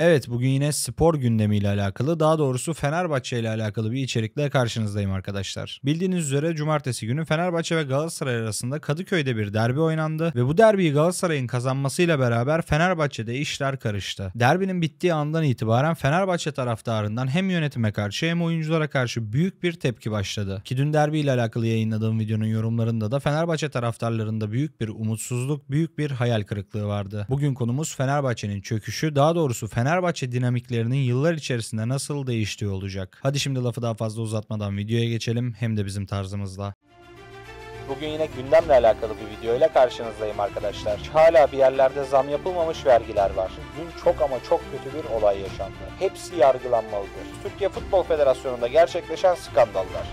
Evet bugün yine spor gündemiyle alakalı daha doğrusu Fenerbahçe ile alakalı bir içerikle karşınızdayım arkadaşlar. Bildiğiniz üzere cumartesi günü Fenerbahçe ve Galatasaray arasında Kadıköy'de bir derbi oynandı ve bu derbiyi Galatasaray'ın kazanmasıyla beraber Fenerbahçe'de işler karıştı. Derbinin bittiği andan itibaren Fenerbahçe taraftarından hem yönetime karşı hem oyunculara karşı büyük bir tepki başladı. Ki dün derbi ile alakalı yayınladığım videonun yorumlarında da Fenerbahçe taraftarlarında büyük bir umutsuzluk, büyük bir hayal kırıklığı vardı. Bugün konumuz Fenerbahçe'nin çöküşü, daha doğrusu Fenerbahçe Fenerbahçe dinamiklerinin yıllar içerisinde nasıl değiştiği olacak. Hadi şimdi lafı daha fazla uzatmadan videoya geçelim hem de bizim tarzımızla. Bugün yine gündemle alakalı bir video ile karşınızdayım arkadaşlar. Hala bir yerlerde zam yapılmamış vergiler var. Dün çok ama çok kötü bir olay yaşandı. Hepsi yargılanmalıdır. Türkiye Futbol Federasyonu'nda gerçekleşen skandallar.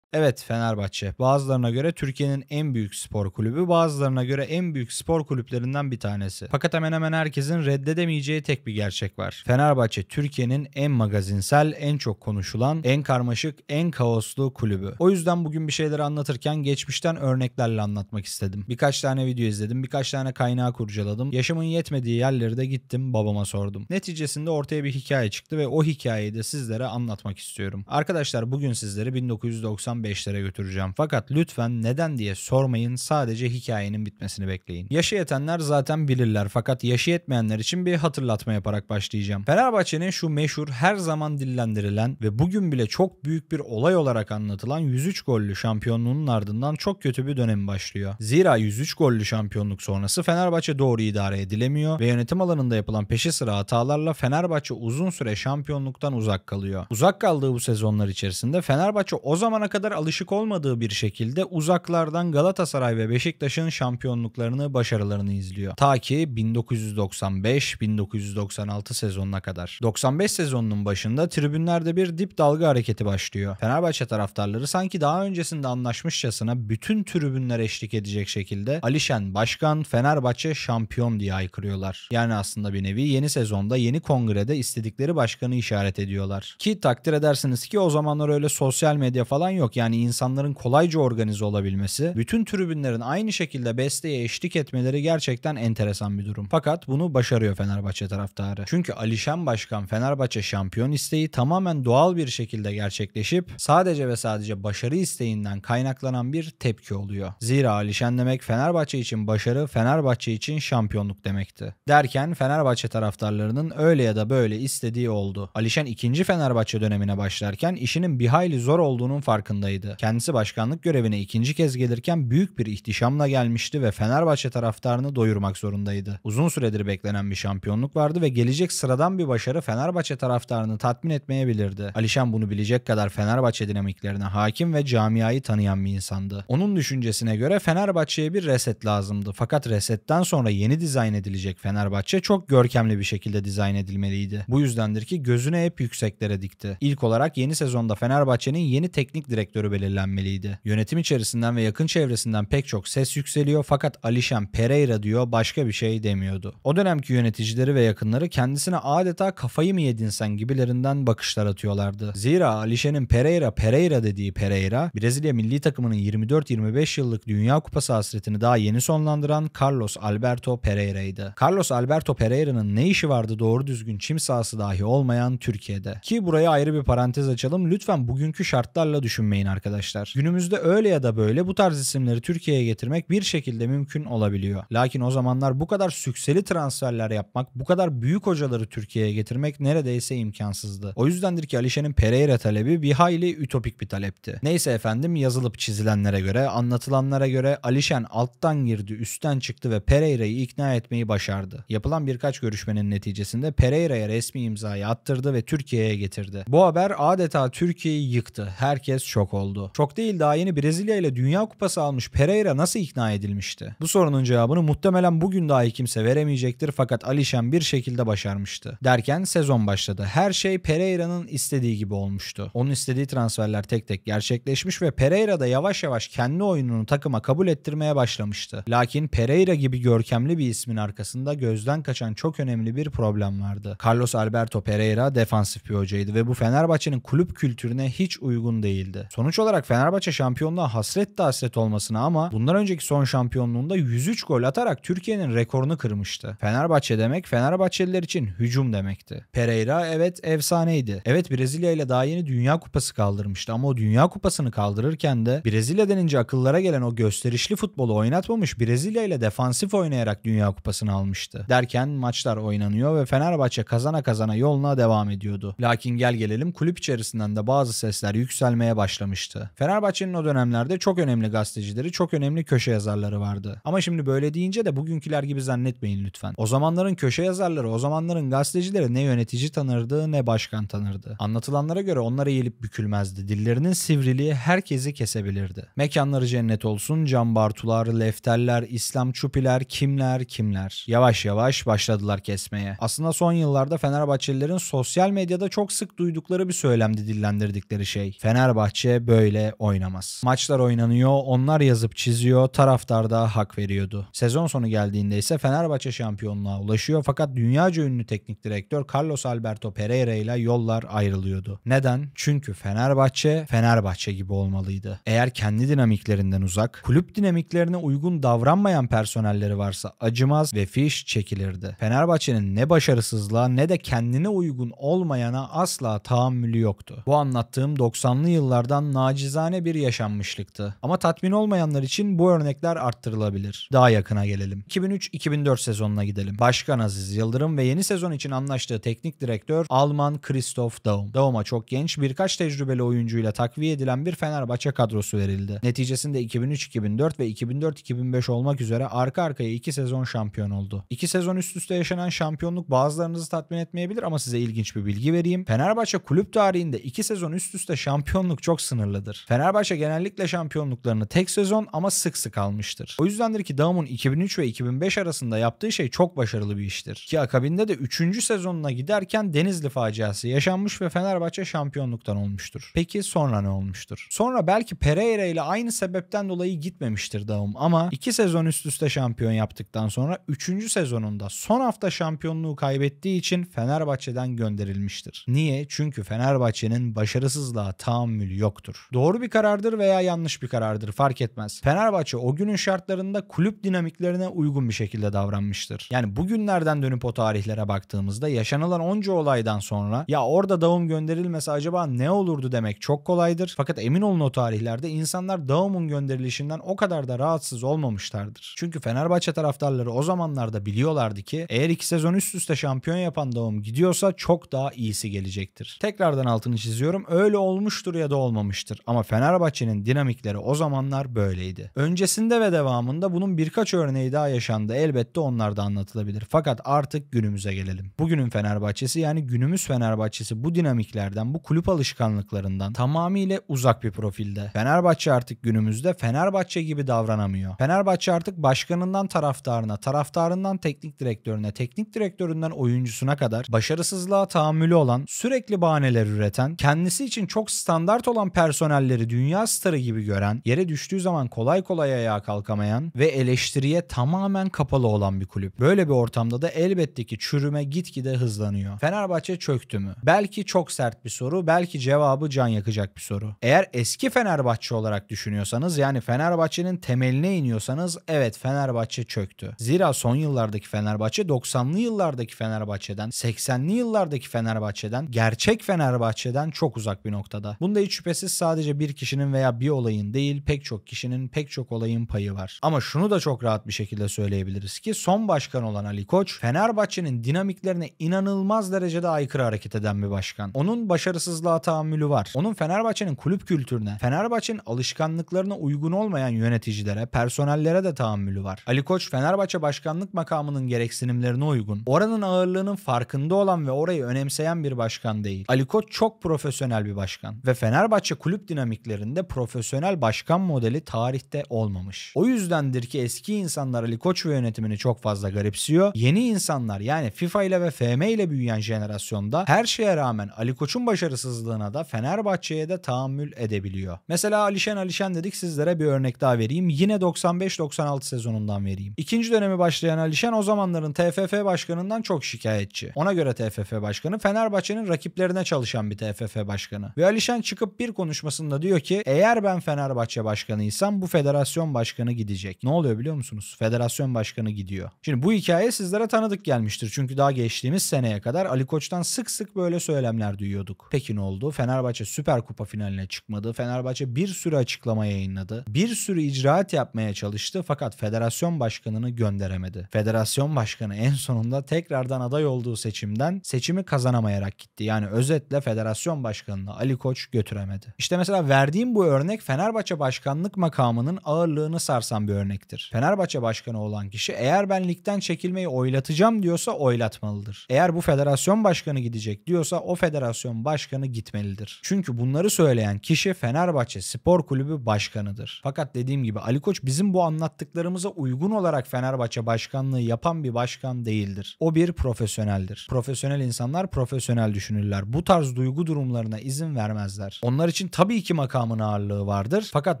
Evet Fenerbahçe. Bazılarına göre Türkiye'nin en büyük spor kulübü, bazılarına göre en büyük spor kulüplerinden bir tanesi. Fakat hemen hemen herkesin reddedemeyeceği tek bir gerçek var. Fenerbahçe Türkiye'nin en magazinsel, en çok konuşulan, en karmaşık, en kaoslu kulübü. O yüzden bugün bir şeyleri anlatırken geçmişten örneklerle anlatmak istedim. Birkaç tane video izledim, birkaç tane kaynağı kurcaladım. Yaşımın yetmediği yerleri de gittim babama sordum. Neticesinde ortaya bir hikaye çıktı ve o hikayeyi de sizlere anlatmak istiyorum. Arkadaşlar bugün sizleri 1990 95'lere götüreceğim. Fakat lütfen neden diye sormayın. Sadece hikayenin bitmesini bekleyin. Yaşı yetenler zaten bilirler fakat yaşı yetmeyenler için bir hatırlatma yaparak başlayacağım. Fenerbahçe'nin şu meşhur her zaman dillendirilen ve bugün bile çok büyük bir olay olarak anlatılan 103 gollü şampiyonluğunun ardından çok kötü bir dönem başlıyor. Zira 103 gollü şampiyonluk sonrası Fenerbahçe doğru idare edilemiyor ve yönetim alanında yapılan peşi sıra hatalarla Fenerbahçe uzun süre şampiyonluktan uzak kalıyor. Uzak kaldığı bu sezonlar içerisinde Fenerbahçe o zamana kadar kadar alışık olmadığı bir şekilde uzaklardan Galatasaray ve Beşiktaş'ın şampiyonluklarını, başarılarını izliyor. Ta ki 1995-1996 sezonuna kadar. 95 sezonunun başında tribünlerde bir dip dalga hareketi başlıyor. Fenerbahçe taraftarları sanki daha öncesinde anlaşmışçasına bütün tribünler eşlik edecek şekilde Alişen Başkan Fenerbahçe şampiyon diye aykırıyorlar. Yani aslında bir nevi yeni sezonda yeni kongrede istedikleri başkanı işaret ediyorlar. Ki takdir edersiniz ki o zamanlar öyle sosyal medya falan yok yani insanların kolayca organize olabilmesi, bütün tribünlerin aynı şekilde besteye eşlik etmeleri gerçekten enteresan bir durum. Fakat bunu başarıyor Fenerbahçe taraftarı. Çünkü Alişan Başkan Fenerbahçe şampiyon isteği tamamen doğal bir şekilde gerçekleşip sadece ve sadece başarı isteğinden kaynaklanan bir tepki oluyor. Zira Alişan demek Fenerbahçe için başarı, Fenerbahçe için şampiyonluk demekti. Derken Fenerbahçe taraftarlarının öyle ya da böyle istediği oldu. Alişan ikinci Fenerbahçe dönemine başlarken işinin bir hayli zor olduğunun farkındaydı durumdaydı. Kendisi başkanlık görevine ikinci kez gelirken büyük bir ihtişamla gelmişti ve Fenerbahçe taraftarını doyurmak zorundaydı. Uzun süredir beklenen bir şampiyonluk vardı ve gelecek sıradan bir başarı Fenerbahçe taraftarını tatmin etmeyebilirdi. Alişan bunu bilecek kadar Fenerbahçe dinamiklerine hakim ve camiayı tanıyan bir insandı. Onun düşüncesine göre Fenerbahçe'ye bir reset lazımdı. Fakat resetten sonra yeni dizayn edilecek Fenerbahçe çok görkemli bir şekilde dizayn edilmeliydi. Bu yüzdendir ki gözüne hep yükseklere dikti. İlk olarak yeni sezonda Fenerbahçe'nin yeni teknik direktörü direktörü belirlenmeliydi. Yönetim içerisinden ve yakın çevresinden pek çok ses yükseliyor fakat Alişan Pereira diyor başka bir şey demiyordu. O dönemki yöneticileri ve yakınları kendisine adeta kafayı mı yedin sen gibilerinden bakışlar atıyorlardı. Zira Alişan'ın Pereira Pereira dediği Pereira Brezilya milli takımının 24-25 yıllık Dünya Kupası hasretini daha yeni sonlandıran Carlos Alberto Pereira'ydı. Carlos Alberto Pereira'nın ne işi vardı doğru düzgün çim sahası dahi olmayan Türkiye'de? Ki buraya ayrı bir parantez açalım lütfen bugünkü şartlarla düşünmeyin arkadaşlar. Günümüzde öyle ya da böyle bu tarz isimleri Türkiye'ye getirmek bir şekilde mümkün olabiliyor. Lakin o zamanlar bu kadar sükseli transferler yapmak, bu kadar büyük hocaları Türkiye'ye getirmek neredeyse imkansızdı. O yüzdendir ki Alişe'nin Pereira talebi bir hayli ütopik bir talepti. Neyse efendim yazılıp çizilenlere göre, anlatılanlara göre Alişen alttan girdi, üstten çıktı ve Pereira'yı ikna etmeyi başardı. Yapılan birkaç görüşmenin neticesinde Pereira'ya resmi imzayı attırdı ve Türkiye'ye getirdi. Bu haber adeta Türkiye'yi yıktı. Herkes şok konuk oldu. Çok değil daha yeni Brezilya ile Dünya Kupası almış Pereira nasıl ikna edilmişti? Bu sorunun cevabını muhtemelen bugün dahi kimse veremeyecektir fakat Alişan bir şekilde başarmıştı. Derken sezon başladı. Her şey Pereira'nın istediği gibi olmuştu. Onun istediği transferler tek tek gerçekleşmiş ve Pereira da yavaş yavaş kendi oyununu takıma kabul ettirmeye başlamıştı. Lakin Pereira gibi görkemli bir ismin arkasında gözden kaçan çok önemli bir problem vardı. Carlos Alberto Pereira defansif bir hocaydı ve bu Fenerbahçe'nin kulüp kültürüne hiç uygun değildi. Sonuç olarak Fenerbahçe şampiyonluğa hasret de hasret olmasına ama bundan önceki son şampiyonluğunda 103 gol atarak Türkiye'nin rekorunu kırmıştı. Fenerbahçe demek Fenerbahçeliler için hücum demekti. Pereira evet efsaneydi. Evet Brezilya ile daha yeni Dünya Kupası kaldırmıştı ama o Dünya Kupası'nı kaldırırken de Brezilya denince akıllara gelen o gösterişli futbolu oynatmamış Brezilya ile defansif oynayarak Dünya Kupası'nı almıştı. Derken maçlar oynanıyor ve Fenerbahçe kazana kazana yoluna devam ediyordu. Lakin gel gelelim kulüp içerisinden de bazı sesler yükselmeye başlamıştı başlamıştı. Fenerbahçe'nin o dönemlerde çok önemli gazetecileri, çok önemli köşe yazarları vardı. Ama şimdi böyle deyince de bugünküler gibi zannetmeyin lütfen. O zamanların köşe yazarları, o zamanların gazetecileri ne yönetici tanırdı ne başkan tanırdı. Anlatılanlara göre onlara eğilip bükülmezdi. Dillerinin sivriliği herkesi kesebilirdi. Mekanları cennet olsun, Can Bartular, Lefteller, İslam Çupiler, kimler kimler. Yavaş yavaş başladılar kesmeye. Aslında son yıllarda Fenerbahçelilerin sosyal medyada çok sık duydukları bir söylemdi dillendirdikleri şey. Fenerbahçe böyle oynamaz. Maçlar oynanıyor, onlar yazıp çiziyor, taraftar da hak veriyordu. Sezon sonu geldiğinde ise Fenerbahçe şampiyonluğa ulaşıyor fakat dünyaca ünlü teknik direktör Carlos Alberto Pereira ile yollar ayrılıyordu. Neden? Çünkü Fenerbahçe Fenerbahçe gibi olmalıydı. Eğer kendi dinamiklerinden uzak, kulüp dinamiklerine uygun davranmayan personelleri varsa acımaz ve fiş çekilirdi. Fenerbahçe'nin ne başarısızlığa ne de kendine uygun olmayana asla tahammülü yoktu. Bu anlattığım 90'lı yıllardan nacizane bir yaşanmışlıktı. Ama tatmin olmayanlar için bu örnekler arttırılabilir. Daha yakına gelelim. 2003-2004 sezonuna gidelim. Başkan Aziz Yıldırım ve yeni sezon için anlaştığı teknik direktör Alman Christoph Daum. Daum'a çok genç birkaç tecrübeli oyuncuyla takviye edilen bir Fenerbahçe kadrosu verildi. Neticesinde 2003-2004 ve 2004-2005 olmak üzere arka arkaya iki sezon şampiyon oldu. İki sezon üst üste yaşanan şampiyonluk bazılarınızı tatmin etmeyebilir ama size ilginç bir bilgi vereyim. Fenerbahçe kulüp tarihinde iki sezon üst üste şampiyonluk çok sınırlı sınırlıdır. Fenerbahçe genellikle şampiyonluklarını tek sezon ama sık sık almıştır. O yüzdendir ki Daum'un 2003 ve 2005 arasında yaptığı şey çok başarılı bir iştir. Ki akabinde de 3. sezonuna giderken Denizli faciası yaşanmış ve Fenerbahçe şampiyonluktan olmuştur. Peki sonra ne olmuştur? Sonra belki Pereira ile aynı sebepten dolayı gitmemiştir Daum ama 2 sezon üst üste şampiyon yaptıktan sonra 3. sezonunda son hafta şampiyonluğu kaybettiği için Fenerbahçe'den gönderilmiştir. Niye? Çünkü Fenerbahçe'nin başarısızlığa tahammülü yoktu yoktur. Doğru bir karardır veya yanlış bir karardır fark etmez. Fenerbahçe o günün şartlarında kulüp dinamiklerine uygun bir şekilde davranmıştır. Yani bugünlerden dönüp o tarihlere baktığımızda yaşanılan onca olaydan sonra ya orada davum gönderilmese acaba ne olurdu demek çok kolaydır. Fakat emin olun o tarihlerde insanlar davumun gönderilişinden o kadar da rahatsız olmamışlardır. Çünkü Fenerbahçe taraftarları o zamanlarda biliyorlardı ki eğer iki sezon üst üste şampiyon yapan davum gidiyorsa çok daha iyisi gelecektir. Tekrardan altını çiziyorum öyle olmuştur ya da olmamış olmamıştır ama Fenerbahçe'nin dinamikleri o zamanlar böyleydi. Öncesinde ve devamında bunun birkaç örneği daha yaşandı. Elbette onlar da anlatılabilir. Fakat artık günümüze gelelim. Bugünün Fenerbahçesi yani günümüz Fenerbahçesi bu dinamiklerden, bu kulüp alışkanlıklarından tamamıyla uzak bir profilde. Fenerbahçe artık günümüzde Fenerbahçe gibi davranamıyor. Fenerbahçe artık başkanından taraftarına, taraftarından teknik direktörüne, teknik direktöründen oyuncusuna kadar başarısızlığa tahammülü olan, sürekli bahaneler üreten, kendisi için çok standart olan personelleri dünya starı gibi gören, yere düştüğü zaman kolay kolay ayağa kalkamayan ve eleştiriye tamamen kapalı olan bir kulüp. Böyle bir ortamda da elbette ki çürüme gitgide hızlanıyor. Fenerbahçe çöktü mü? Belki çok sert bir soru, belki cevabı can yakacak bir soru. Eğer eski Fenerbahçe olarak düşünüyorsanız yani Fenerbahçe'nin temeline iniyorsanız evet Fenerbahçe çöktü. Zira son yıllardaki Fenerbahçe 90'lı yıllardaki Fenerbahçe'den, 80'li yıllardaki Fenerbahçe'den, gerçek Fenerbahçe'den çok uzak bir noktada. Bunda hiç şüphesiz siz sadece bir kişinin veya bir olayın değil pek çok kişinin pek çok olayın payı var. Ama şunu da çok rahat bir şekilde söyleyebiliriz ki son başkan olan Ali Koç Fenerbahçe'nin dinamiklerine inanılmaz derecede aykırı hareket eden bir başkan. Onun başarısızlığa tahammülü var. Onun Fenerbahçe'nin kulüp kültürüne, Fenerbahçe'nin alışkanlıklarına uygun olmayan yöneticilere, personellere de tahammülü var. Ali Koç Fenerbahçe başkanlık makamının gereksinimlerine uygun. Oranın ağırlığının farkında olan ve orayı önemseyen bir başkan değil. Ali Koç çok profesyonel bir başkan ve Fenerbahçe kulüp dinamiklerinde profesyonel başkan modeli tarihte olmamış. O yüzdendir ki eski insanlar Ali Koç ve yönetimini çok fazla garipsiyor. Yeni insanlar yani FIFA ile ve FM ile büyüyen jenerasyonda her şeye rağmen Ali Koç'un başarısızlığına da Fenerbahçe'ye de tahammül edebiliyor. Mesela Alişen Alişen dedik sizlere bir örnek daha vereyim. Yine 95-96 sezonundan vereyim. İkinci dönemi başlayan Alişen o zamanların TFF başkanından çok şikayetçi. Ona göre TFF başkanı Fenerbahçe'nin rakiplerine çalışan bir TFF başkanı. Ve Alişen çıkıp bir konu konuşmasında diyor ki eğer ben Fenerbahçe başkanıysam bu federasyon başkanı gidecek. Ne oluyor biliyor musunuz? Federasyon başkanı gidiyor. Şimdi bu hikaye sizlere tanıdık gelmiştir. Çünkü daha geçtiğimiz seneye kadar Ali Koç'tan sık sık böyle söylemler duyuyorduk. Peki ne oldu? Fenerbahçe Süper Kupa finaline çıkmadı. Fenerbahçe bir sürü açıklama yayınladı. Bir sürü icraat yapmaya çalıştı fakat federasyon başkanını gönderemedi. Federasyon başkanı en sonunda tekrardan aday olduğu seçimden seçimi kazanamayarak gitti. Yani özetle federasyon başkanını Ali Koç götüremedi. İşte mesela verdiğim bu örnek Fenerbahçe başkanlık makamının ağırlığını sarsan bir örnektir. Fenerbahçe başkanı olan kişi eğer ben ligden çekilmeyi oylatacağım diyorsa oylatmalıdır. Eğer bu federasyon başkanı gidecek diyorsa o federasyon başkanı gitmelidir. Çünkü bunları söyleyen kişi Fenerbahçe Spor Kulübü başkanıdır. Fakat dediğim gibi Ali Koç bizim bu anlattıklarımıza uygun olarak Fenerbahçe başkanlığı yapan bir başkan değildir. O bir profesyoneldir. Profesyonel insanlar profesyonel düşünürler. Bu tarz duygu durumlarına izin vermezler. Onlar için tabii ki makamın ağırlığı vardır. Fakat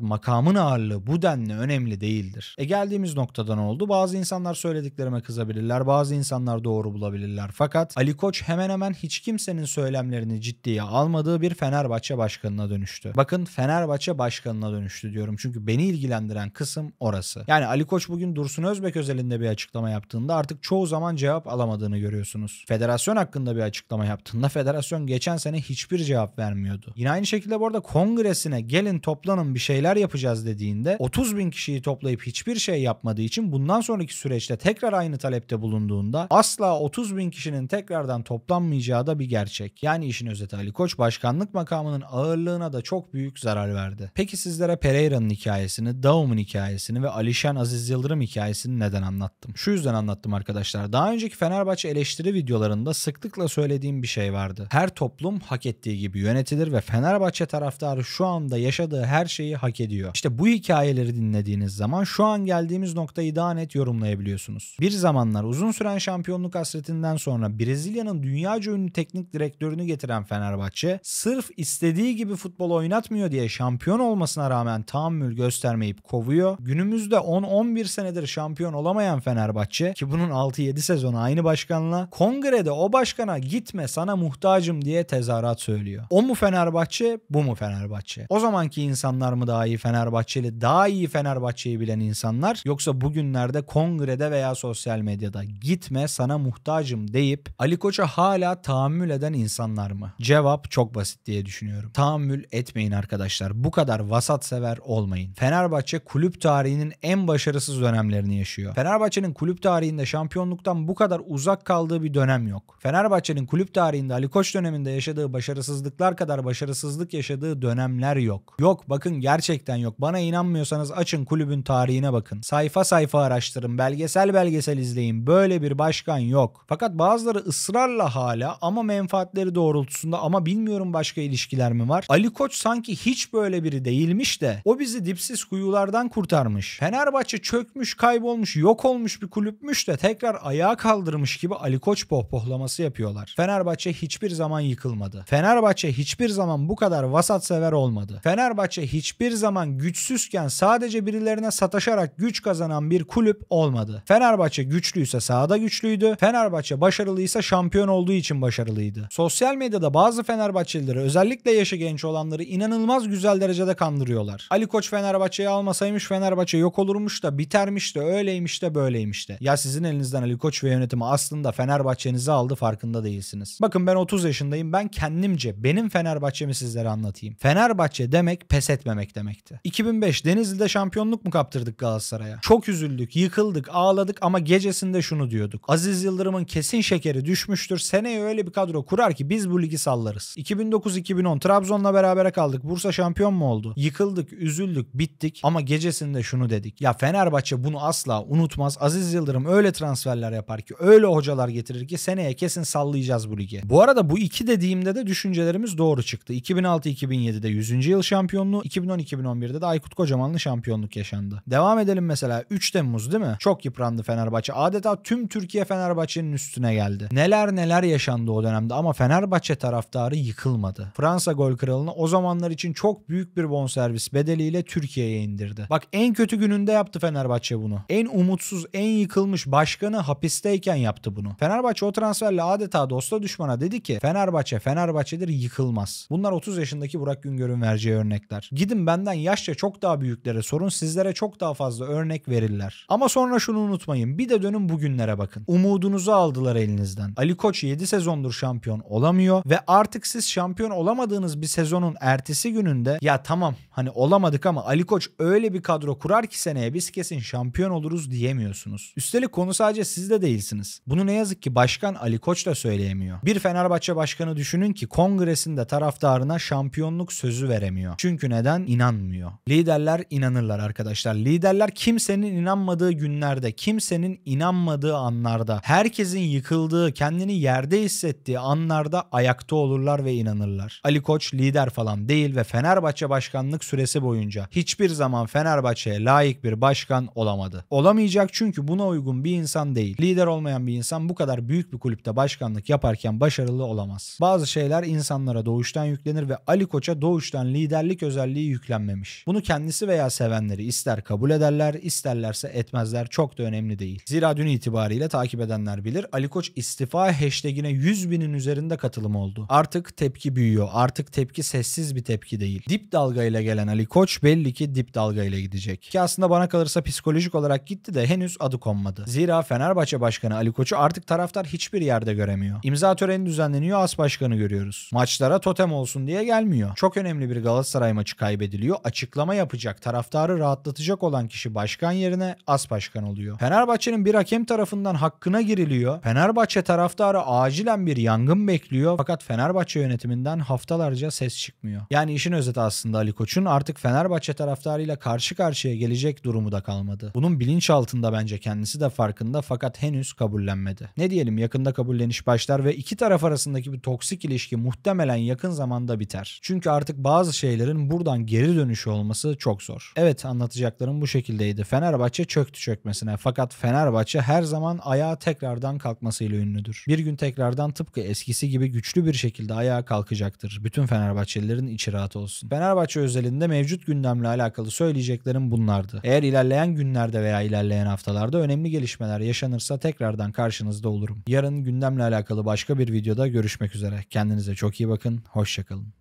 makamın ağırlığı bu denli önemli değildir. E geldiğimiz noktadan oldu. Bazı insanlar söylediklerime kızabilirler. Bazı insanlar doğru bulabilirler. Fakat Ali Koç hemen hemen hiç kimsenin söylemlerini ciddiye almadığı bir Fenerbahçe başkanına dönüştü. Bakın Fenerbahçe başkanına dönüştü diyorum. Çünkü beni ilgilendiren kısım orası. Yani Ali Koç bugün Dursun Özbek özelinde bir açıklama yaptığında artık çoğu zaman cevap alamadığını görüyorsunuz. Federasyon hakkında bir açıklama yaptığında federasyon geçen sene hiçbir cevap vermiyordu. Yine aynı şekilde bu arada Amerika kongresine gelin toplanın bir şeyler yapacağız dediğinde 30 bin kişiyi toplayıp hiçbir şey yapmadığı için bundan sonraki süreçte tekrar aynı talepte bulunduğunda asla 30 bin kişinin tekrardan toplanmayacağı da bir gerçek. Yani işin özeti Ali Koç başkanlık makamının ağırlığına da çok büyük zarar verdi. Peki sizlere Pereira'nın hikayesini, Daum'un hikayesini ve Alişan Aziz Yıldırım hikayesini neden anlattım? Şu yüzden anlattım arkadaşlar. Daha önceki Fenerbahçe eleştiri videolarında sıklıkla söylediğim bir şey vardı. Her toplum hak ettiği gibi yönetilir ve Fenerbahçe taraf taraftarı şu anda yaşadığı her şeyi hak ediyor. İşte bu hikayeleri dinlediğiniz zaman şu an geldiğimiz noktayı daha net yorumlayabiliyorsunuz. Bir zamanlar uzun süren şampiyonluk hasretinden sonra Brezilya'nın dünyaca ünlü teknik direktörünü getiren Fenerbahçe sırf istediği gibi futbol oynatmıyor diye şampiyon olmasına rağmen tahammül göstermeyip kovuyor. Günümüzde 10-11 senedir şampiyon olamayan Fenerbahçe ki bunun 6-7 sezonu aynı başkanla kongrede o başkana gitme sana muhtacım diye tezahürat söylüyor. O mu Fenerbahçe bu mu mu Fenerbahçe? O zamanki insanlar mı daha iyi Fenerbahçeli? Daha iyi Fenerbahçe'yi bilen insanlar yoksa bugünlerde kongrede veya sosyal medyada gitme sana muhtacım deyip Ali Koç'a hala tahammül eden insanlar mı? Cevap çok basit diye düşünüyorum. Tahammül etmeyin arkadaşlar. Bu kadar vasat sever olmayın. Fenerbahçe kulüp tarihinin en başarısız dönemlerini yaşıyor. Fenerbahçe'nin kulüp tarihinde şampiyonluktan bu kadar uzak kaldığı bir dönem yok. Fenerbahçe'nin kulüp tarihinde Ali Koç döneminde yaşadığı başarısızlıklar kadar başarısızlık yaşadığı yaşadığı dönemler yok. Yok bakın gerçekten yok. Bana inanmıyorsanız açın kulübün tarihine bakın. Sayfa sayfa araştırın. Belgesel belgesel izleyin. Böyle bir başkan yok. Fakat bazıları ısrarla hala ama menfaatleri doğrultusunda ama bilmiyorum başka ilişkiler mi var? Ali Koç sanki hiç böyle biri değilmiş de o bizi dipsiz kuyulardan kurtarmış. Fenerbahçe çökmüş, kaybolmuş, yok olmuş bir kulüpmüş de tekrar ayağa kaldırmış gibi Ali Koç pohpohlaması yapıyorlar. Fenerbahçe hiçbir zaman yıkılmadı. Fenerbahçe hiçbir zaman bu kadar vasat sever olmadı. Fenerbahçe hiçbir zaman güçsüzken sadece birilerine sataşarak güç kazanan bir kulüp olmadı. Fenerbahçe güçlüyse sahada güçlüydü. Fenerbahçe başarılıysa şampiyon olduğu için başarılıydı. Sosyal medyada bazı Fenerbahçelileri özellikle yaşı genç olanları inanılmaz güzel derecede kandırıyorlar. Ali Koç Fenerbahçe'yi almasaymış Fenerbahçe yok olurmuş da bitermiş de öyleymiş de böyleymiş de. Ya sizin elinizden Ali Koç ve yönetimi aslında Fenerbahçe'nizi aldı farkında değilsiniz. Bakın ben 30 yaşındayım. Ben kendimce benim Fenerbahçe'mi sizlere anlatayım anlatayım. Fenerbahçe demek pes etmemek demekti. 2005 Denizli'de şampiyonluk mu kaptırdık Galatasaray'a? Çok üzüldük, yıkıldık, ağladık ama gecesinde şunu diyorduk. Aziz Yıldırım'ın kesin şekeri düşmüştür. Seneye öyle bir kadro kurar ki biz bu ligi sallarız. 2009-2010 Trabzon'la beraber kaldık. Bursa şampiyon mu oldu? Yıkıldık, üzüldük, bittik ama gecesinde şunu dedik. Ya Fenerbahçe bunu asla unutmaz. Aziz Yıldırım öyle transferler yapar ki, öyle hocalar getirir ki seneye kesin sallayacağız bu ligi. Bu arada bu iki dediğimde de düşüncelerimiz doğru çıktı. 2006-2007 2007'de 100. yıl şampiyonluğu, 2010-2011'de de Aykut Kocaman'lı şampiyonluk yaşandı. Devam edelim mesela 3 Temmuz değil mi? Çok yıprandı Fenerbahçe. Adeta tüm Türkiye Fenerbahçe'nin üstüne geldi. Neler neler yaşandı o dönemde ama Fenerbahçe taraftarı yıkılmadı. Fransa gol kralını o zamanlar için çok büyük bir bonservis bedeliyle Türkiye'ye indirdi. Bak en kötü gününde yaptı Fenerbahçe bunu. En umutsuz, en yıkılmış başkanı hapisteyken yaptı bunu. Fenerbahçe o transferle adeta dosta düşmana dedi ki Fenerbahçe Fenerbahçe'dir yıkılmaz. Bunlar 30 yaşındaki Burak Güngör'ün vereceği örnekler. Gidin benden yaşça çok daha büyüklere sorun sizlere çok daha fazla örnek verirler. Ama sonra şunu unutmayın bir de dönün bugünlere bakın. Umudunuzu aldılar elinizden. Ali Koç 7 sezondur şampiyon olamıyor ve artık siz şampiyon olamadığınız bir sezonun ertesi gününde ya tamam hani olamadık ama Ali Koç öyle bir kadro kurar ki seneye biz kesin şampiyon oluruz diyemiyorsunuz. Üstelik konu sadece siz de değilsiniz. Bunu ne yazık ki başkan Ali Koç da söyleyemiyor. Bir Fenerbahçe başkanı düşünün ki kongresinde taraftarına şampiyon şampiyonluk sözü veremiyor. Çünkü neden? İnanmıyor. Liderler inanırlar arkadaşlar. Liderler kimsenin inanmadığı günlerde, kimsenin inanmadığı anlarda, herkesin yıkıldığı, kendini yerde hissettiği anlarda ayakta olurlar ve inanırlar. Ali Koç lider falan değil ve Fenerbahçe başkanlık süresi boyunca hiçbir zaman Fenerbahçe'ye layık bir başkan olamadı. Olamayacak çünkü buna uygun bir insan değil. Lider olmayan bir insan bu kadar büyük bir kulüpte başkanlık yaparken başarılı olamaz. Bazı şeyler insanlara doğuştan yüklenir ve Ali Koç koça doğuştan liderlik özelliği yüklenmemiş. Bunu kendisi veya sevenleri ister kabul ederler, isterlerse etmezler çok da önemli değil. Zira dün itibariyle takip edenler bilir Ali Koç istifa hashtagine 100 binin üzerinde katılım oldu. Artık tepki büyüyor. Artık tepki sessiz bir tepki değil. Dip dalgayla gelen Ali Koç belli ki dip dalgayla gidecek. Ki aslında bana kalırsa psikolojik olarak gitti de henüz adı konmadı. Zira Fenerbahçe Başkanı Ali Koç'u artık taraftar hiçbir yerde göremiyor. İmza töreni düzenleniyor as başkanı görüyoruz. Maçlara totem olsun diye gelmiyor kaybediliyor. Çok önemli bir Galatasaray maçı kaybediliyor. Açıklama yapacak, taraftarı rahatlatacak olan kişi başkan yerine as başkan oluyor. Fenerbahçe'nin bir hakem tarafından hakkına giriliyor. Fenerbahçe taraftarı acilen bir yangın bekliyor. Fakat Fenerbahçe yönetiminden haftalarca ses çıkmıyor. Yani işin özeti aslında Ali Koç'un artık Fenerbahçe taraftarıyla karşı karşıya gelecek durumu da kalmadı. Bunun bilinçaltında bence kendisi de farkında fakat henüz kabullenmedi. Ne diyelim yakında kabulleniş başlar ve iki taraf arasındaki bir toksik ilişki muhtemelen yakın zamanda biter. Çünkü çünkü artık bazı şeylerin buradan geri dönüşü olması çok zor. Evet anlatacaklarım bu şekildeydi. Fenerbahçe çöktü çökmesine. Fakat Fenerbahçe her zaman ayağa tekrardan kalkmasıyla ünlüdür. Bir gün tekrardan tıpkı eskisi gibi güçlü bir şekilde ayağa kalkacaktır. Bütün Fenerbahçelilerin içi rahat olsun. Fenerbahçe özelinde mevcut gündemle alakalı söyleyeceklerim bunlardı. Eğer ilerleyen günlerde veya ilerleyen haftalarda önemli gelişmeler yaşanırsa tekrardan karşınızda olurum. Yarın gündemle alakalı başka bir videoda görüşmek üzere. Kendinize çok iyi bakın. Hoşçakalın.